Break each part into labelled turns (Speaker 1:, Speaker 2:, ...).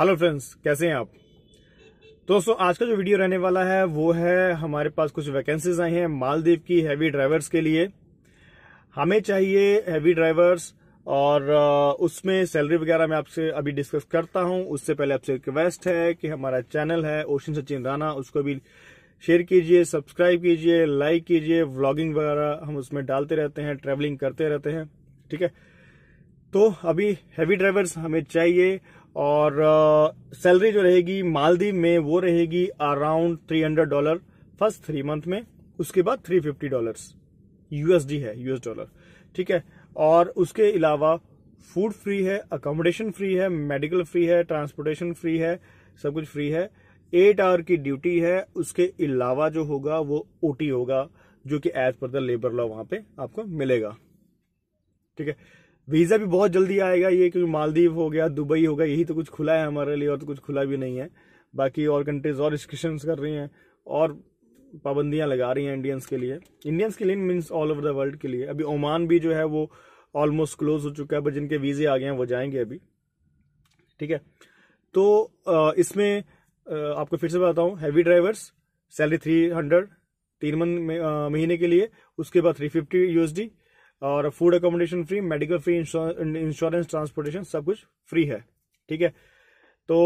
Speaker 1: hello friends कैसे हैं आप दोस्तों आज का जो वीडियो रहने वाला है वो है हमारे पास कुछ वैकेंसीज आई हैं मालदीव की हैवी ड्राइवर्स के लिए हमें चाहिए हैवी ड्राइवर्स और उसमें सैलरी वगैरह मैं आपसे अभी डिस्कस करता हूं उससे पहले आपसे रिक्वेस्ट है कि हमारा चैनल है ओशन सचिन राना उसको भी शेयर कीजिए सब्सक्राइब कीजिए लाइक कीजिए व्लॉगिंग वगैरह हम उसमें डालते रहते हैं ट्रेवलिंग करते रहते हैं ठीक है तो अभी हैवी ड्राइवर्स हमें चाहिए और सैलरी जो रहेगी मालदीव में वो रहेगी around 300 dollar first three month में उसके बाद 350 डॉलर्स यूएसडी है यूएस डॉलर ठीक है और उसके अलावा फूड फ्री है अकोमोडेशन फ्री है मेडिकल फ्री है ट्रांसपोर्टेशन फ्री है सब कुछ फ्री है एट आवर की ड्यूटी है उसके अलावा जो होगा वो ओ होगा जो कि as per the labour law वहां पे आपको मिलेगा ठीक है वीज़ा भी बहुत जल्दी आएगा ये क्योंकि मालदीव हो गया दुबई हो गया यही तो कुछ खुला है हमारे लिए और तो कुछ खुला भी नहीं है बाकी और कंट्रीज और रिस्ट्रिक्शन कर रही हैं और पाबंदियां लगा रही हैं इंडियंस के लिए इंडियंस के लिए means all over the world के लिए अभी ओमान भी जो है वो ऑलमोस्ट क्लोज हो चुका है बट जिनके वीज़े आ गए हैं वो जाएंगे अभी ठीक है तो इसमें आपको फिर से बताता हूँ heavy drivers salary three hundred तीन मन महीने के लिए उसके बाद थ्री फिफ्टी यूएसडी और food accommodation free medical free insurance transportation सब कुछ फ्री है ठीक है तो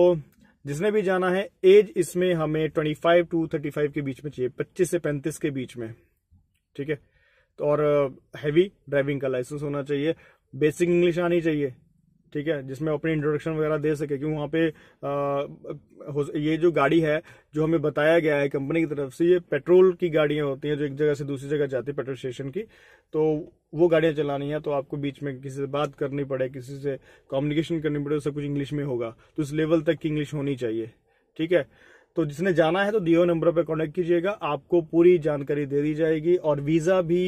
Speaker 1: जिसने भी जाना है एज इसमें हमें 25 टू 35 के बीच में चाहिए 25 से 35 के बीच में ठीक है तो और हैवी ड्राइविंग का लाइसेंस होना चाहिए बेसिक इंग्लिश आनी चाहिए ठीक है जिसमें अपने इंट्रोडक्शन वगैरह दे सके क्योंकि वहाँ पे आ, ये जो गाड़ी है जो हमें बताया गया है कंपनी की तरफ से ये पेट्रोल की गाड़ियाँ होती हैं जो एक जगह से दूसरी जगह जाती है पेट्रोल स्टेशन की तो वो गाड़ियाँ चलानी है तो आपको बीच में किसी से बात करनी पड़े किसी से कम्युनिकेशन करनी पड़े तो सब कुछ इंग्लिश में होगा तो उस लेवल तक की इंग्लिश होनी चाहिए ठीक है तो जिसने जाना है तो दिए नंबर पर कॉन्टेक्ट कीजिएगा आपको पूरी जानकारी दे दी जाएगी और वीजा भी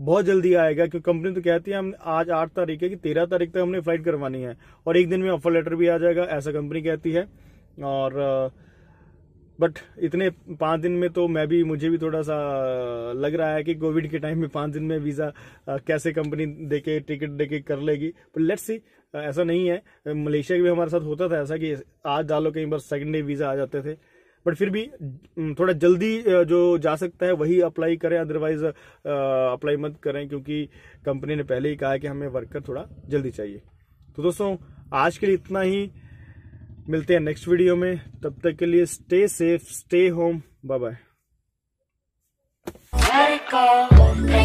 Speaker 1: बहुत जल्दी आएगा क्योंकि कंपनी तो कहती है हम आज आठ तारीख है कि तेरह तारीख तक हमने फ्लाइट करवानी है और एक दिन में ऑफर लेटर भी आ जाएगा ऐसा कंपनी कहती है और बट इतने पाँच दिन में तो मैं भी मुझे भी थोड़ा सा लग रहा है कि कोविड के टाइम में पाँच दिन में वीज़ा कैसे कंपनी दे के टिकट दे के कर लेगी पर लेट्स सी ऐसा नहीं है मलेशिया के भी हमारे साथ होता था ऐसा कि आज डालो कहीं पर सेकंड डे वीज़ा आ जाते थे बट फिर भी थोड़ा जल्दी जो जा सकता है वही अप्लाई करें अदरवाइज अप्लाई मत करें क्योंकि कंपनी ने पहले ही कहा है कि हमें वर्कर थोड़ा जल्दी चाहिए तो दोस्तों आज के लिए इतना ही मिलते हैं नेक्स्ट वीडियो में तब तक के लिए stay safe stay home bye bye